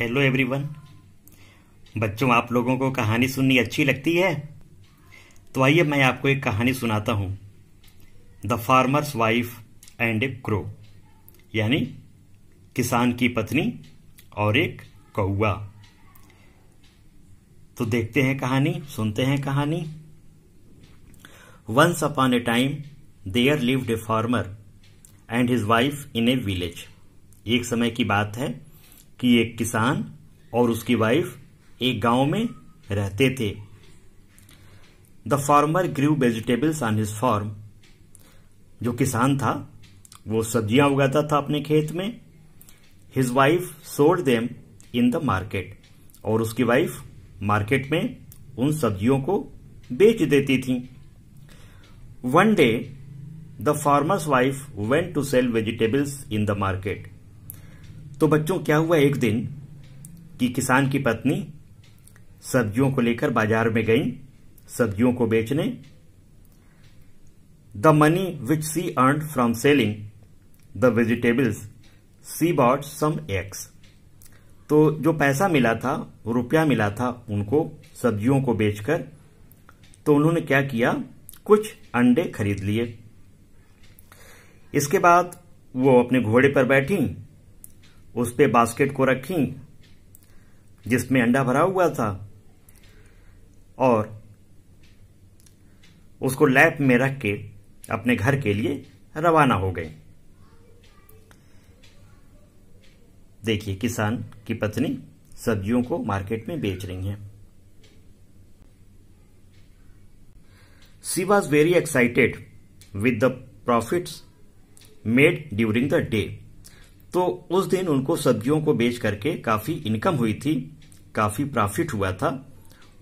hello everyone बच्चों आप लोगों को कहानी सुननी अच्छी लगती है तो आइए मैं आपको एक कहानी सुनाता हूं the farmer's wife and a crow यानी किसान की पत्नी और एक कौआ तो देखते हैं कहानी सुनते हैं कहानी once upon a time there lived a farmer and his wife in a village एक समय की बात है कि एक किसान और उसकी वाइफ एक गांव में रहते थे the farmer grew vegetables on his farm जो किसान था वो सब्जियां उगाता था अपने खेत में his wife sold them in the market और उसकी वाइफ मार्केट में उन सब्जियों को बेच देती थी one day the farmer's wife went to sell vegetables in the market तो बच्चों क्या हुआ एक दिन कि किसान की पत्नी सब्जियों को लेकर बाजार में गई सब्जियों को बेचने the money which she earn from selling the vegetables she bought some eggs तो जो पैसा मिला था रुपया मिला था उनको सब्जियों को बेचकर तो उन्होंने क्या किया कुछ अंडे खरीद लिए इसके बाद वो अपने घोड़े पर बैठी उस पे बास्केट को रखी जिसमें अंडा भरा हुआ था और उसको लैब में रख के अपने घर के लिए रवाना हो गए देखिए किसान की पत्नी सब्जियों को मार्केट में बेच रही हैं she was very excited with the profits made during the day तो उस दिन उनको सब्जियों को बेच करके काफी इनकम हुई थी काफी प्रॉफिट हुआ था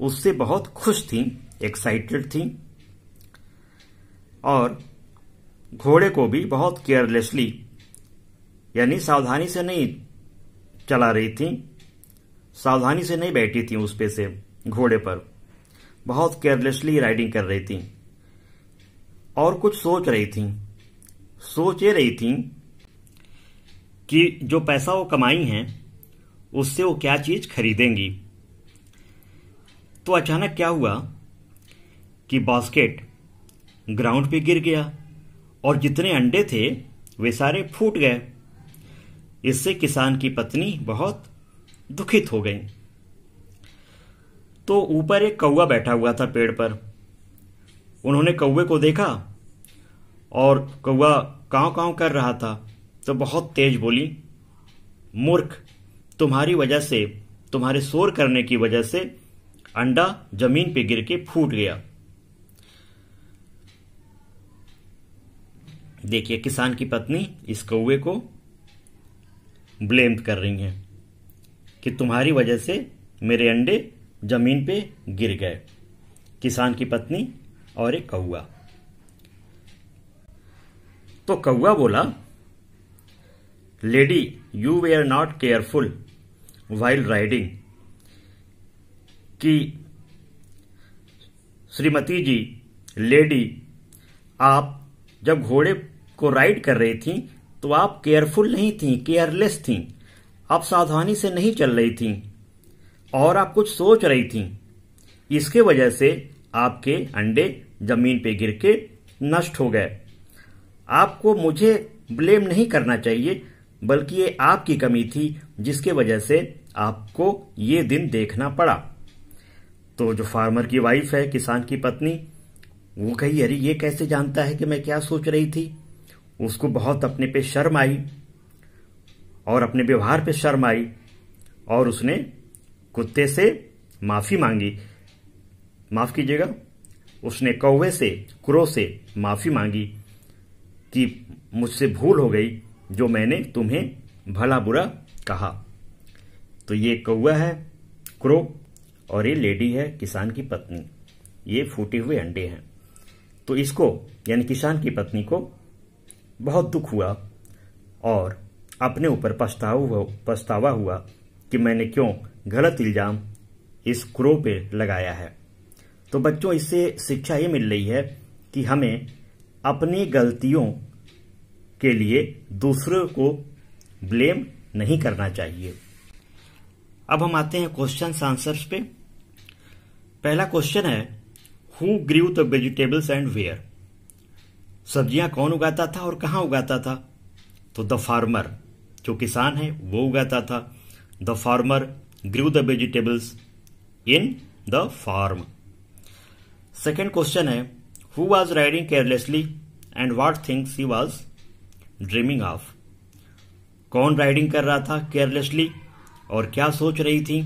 उससे बहुत खुश थी एक्साइटेड थी और घोड़े को भी बहुत केयरलेसली यानी सावधानी से नहीं चला रही थी सावधानी से नहीं बैठी थी उस पे से घोड़े पर बहुत केयरलेसली राइडिंग कर रही थी और कुछ सोच रही थी सोच ये रही थी कि जो पैसा वो कमाई है उससे वो क्या चीज़ खरीदेंगी तो अचानक क्या हुआ कि बास्केट ग्राउंड पे गिर गया और जितने अंडे थे वे सारे फूट गए इससे किसान की पत्नी बहुत दुखित हो गई तो ऊपर एक कौआ बैठा हुआ था पेड़ पर उन्होंने कौए को देखा और कौआ कांव कांव कर रहा था तो बहुत तेज बोली मूर्ख तुम्हारी वजह से तुम्हारे शोर करने की वजह से अंडा जमीन पे गिर के फूट गया देखिए किसान की पत्नी इस कौए को ब्लेम कर रही है कि तुम्हारी वजह से मेरे अंडे जमीन पे गिर गए किसान की पत्नी और एक कौआ तो कौआ बोला lady you were not careful while riding की श्रीमती जी लेडी आप जब घोड़े को राइड कर रही थी तो आप केयरफुल नहीं थी केयरलेस थी आप सावधानी से नहीं चल रही थी और आप कुछ सोच रही थी इसके वजह से आपके अंडे जमीन पे गिर के नष्ट हो गए आपको मुझे ब्लेम नहीं करना चाहिए बल्कि ये आपकी कमी थी जिसके वजह से आपको ये दिन देखना पड़ा तो जो फार्मर की वाइफ है किसान की पत्नी वो कही अरे ये कैसे जानता है कि मैं क्या सोच रही थी उसको बहुत अपने पे शर्म आई और अपने व्यवहार पे शर्म आई और उसने कुत्ते से माफी मांगी माफ कीजिएगा उसने कौवे से क्रो से माफी मांगी कि मुझसे भूल हो गई जो मैंने तुम्हें भला बुरा कहा तो ये कौआ है क्रो और ये लेडी है किसान की पत्नी ये फूटे हुए अंडे हैं तो इसको यानी किसान की पत्नी को बहुत दुख हुआ और अपने ऊपर पछतावा पछतावा हुआ कि मैंने क्यों गलत इल्ज़ाम इस क्रो पे लगाया है तो बच्चों इससे शिक्षा ये मिल रही है कि हमें अपनी गलतियों के लिए दूसरों को ब्लेम नहीं करना चाहिए अब हम आते हैं क्वेश्चन आंसर्स पे पहला क्वेश्चन है who grew the vegetables and where सब्जियां कौन उगाता था और कहां उगाता था तो द फार्मर जो किसान है वो उगाता था the farmer grew the vegetables in the farm second question है who was riding carelessly and what things he was dreaming of कौन राइडिंग कर रहा था केयरलेसली और क्या सोच रही थी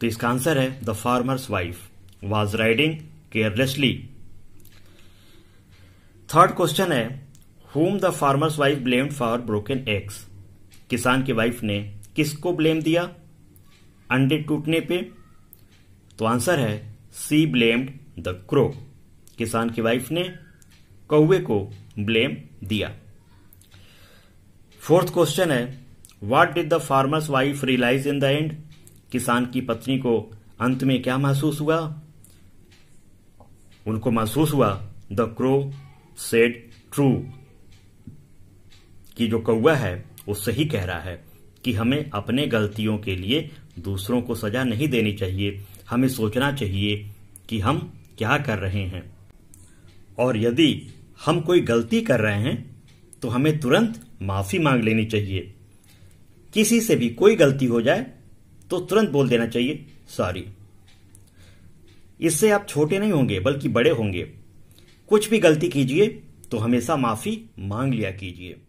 तो इसका आंसर है the farmer's wife was riding carelessly third question है whom the farmer's wife blame for broken eggs किसान की वाइफ ने किसको ब्लेम दिया अंडे टूटने पे तो आंसर है सी ब्लेम्ड द क्रो किसान की वाइफ ने कौए को ब्लेम दिया फोर्थ क्वेश्चन है what did the farmer's wife realize in the end किसान की पत्नी को अंत में क्या महसूस हुआ उनको महसूस हुआ द क्रो सेड ट्रू कि जो कौआ है वो सही कह रहा है कि हमें अपने गलतियों के लिए दूसरों को सजा नहीं देनी चाहिए हमें सोचना चाहिए कि हम क्या कर रहे हैं और यदि हम कोई गलती कर रहे हैं तो हमें तुरंत माफी मांग लेनी चाहिए किसी से भी कोई गलती हो जाए तो तुरंत बोल देना चाहिए सॉरी इससे आप छोटे नहीं होंगे बल्कि बड़े होंगे कुछ भी गलती कीजिए तो हमेशा माफी मांग लिया कीजिए